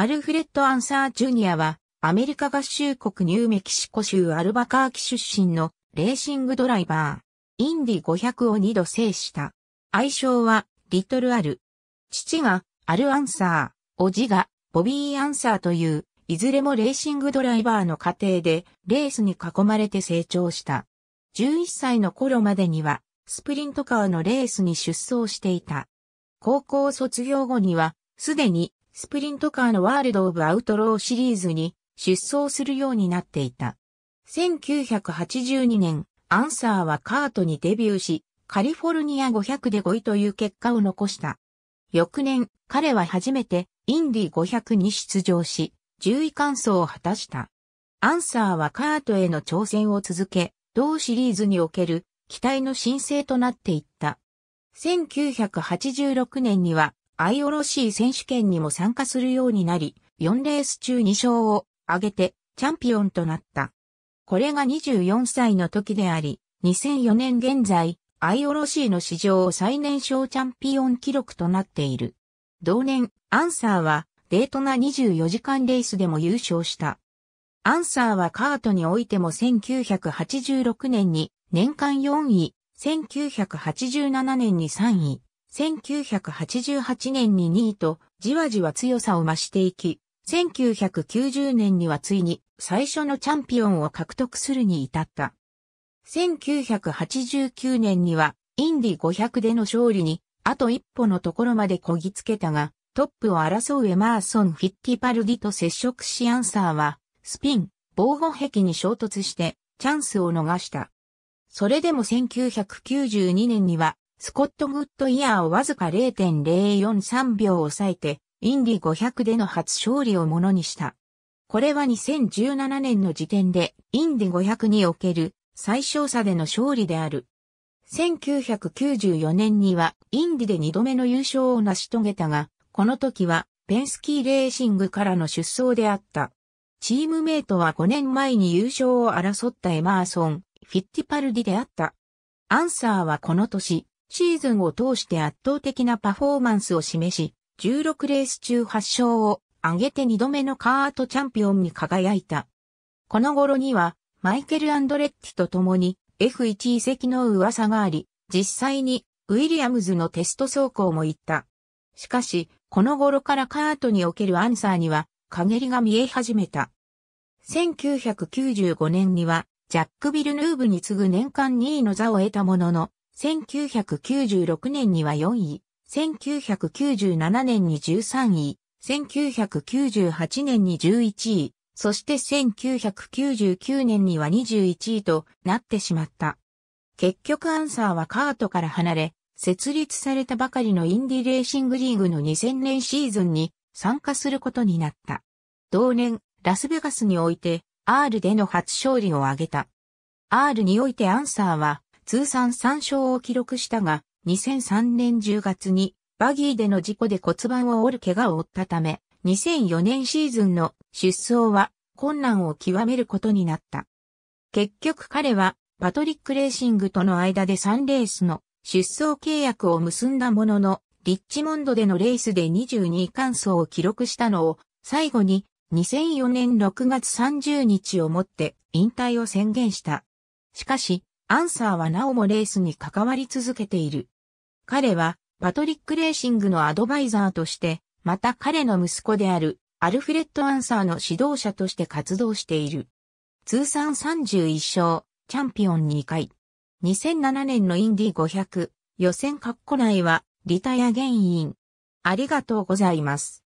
アルフレッド・アンサー・ジュニアは、アメリカ合衆国ニューメキシコ州アルバカーキ出身のレーシングドライバー。インディ500を2度制した。愛称は、リトル・アル。父が、アル・アンサー、おじが、ボビー・アンサーという、いずれもレーシングドライバーの家庭で、レースに囲まれて成長した。11歳の頃までには、スプリントカーのレースに出走していた。高校卒業後には、すでにスプリントカーのワールド・オブ・アウトローシリーズに出走するようになっていた。1982年、アンサーはカートにデビューし、カリフォルニア500で5位という結果を残した。翌年、彼は初めてインディ500に出場し、10位完走を果たした。アンサーはカートへの挑戦を続け、同シリーズにおける期待の新星となっていった。1986年には IOC 選手権にも参加するようになり、4レース中2勝を挙げてチャンピオンとなった。これが24歳の時であり、2004年現在、IOC の史上最年少チャンピオン記録となっている。同年、アンサーは、デートな24時間レースでも優勝した。アンサーはカートにおいても1986年に年間4位、1987年に3位、1988年に2位とじわじわ強さを増していき、1990年にはついに最初のチャンピオンを獲得するに至った。1989年にはインディ500での勝利にあと一歩のところまでこぎつけたが、トップを争うエマーソン・フィッティパルディと接触しアンサーは、スピン、防護壁に衝突してチャンスを逃した。それでも1992年にはスコット・グッドイヤーをわずか0.043秒抑えて、インディ500での初勝利をものにした。これは2017年の時点で、インディ500における最小差での勝利である。1994年には、インディで2度目の優勝を成し遂げたが、この時は、ペンスキーレーシングからの出走であった。チームメイトは5年前に優勝を争ったエマーソン、フィッティパルディであった。アンサーはこの年、シーズンを通して圧倒的なパフォーマンスを示し、16レース中8勝を挙げて2度目のカートチャンピオンに輝いた。この頃には、マイケル・アンドレッティと共に F1 移籍の噂があり、実際にウィリアムズのテスト走行も行った。しかし、この頃からカートにおけるアンサーには、陰りが見え始めた。1995年には、ジャック・ビルヌーブに次ぐ年間2位の座を得たものの、1996年には4位、1997年に13位、1998年に11位、そして1999年には21位となってしまった。結局アンサーはカートから離れ、設立されたばかりのインディレーシングリーグの2000年シーズンに参加することになった。同年、ラスベガスにおいて R での初勝利を挙げた。R においてアンサーは通算3勝を記録したが、2003年10月にバギーでの事故で骨盤を折る怪我を負ったため、2004年シーズンの出走は困難を極めることになった。結局彼はパトリックレーシングとの間で3レースの出走契約を結んだものの、リッチモンドでのレースで22完走を記録したのを最後に2004年6月30日をもって引退を宣言した。しかし、アンサーはなおもレースに関わり続けている。彼は、パトリック・レーシングのアドバイザーとして、また彼の息子である、アルフレッド・アンサーの指導者として活動している。通算31勝、チャンピオン2回。2007年のインディ500、予選括弧内は、リタイア因。ありがとうございます。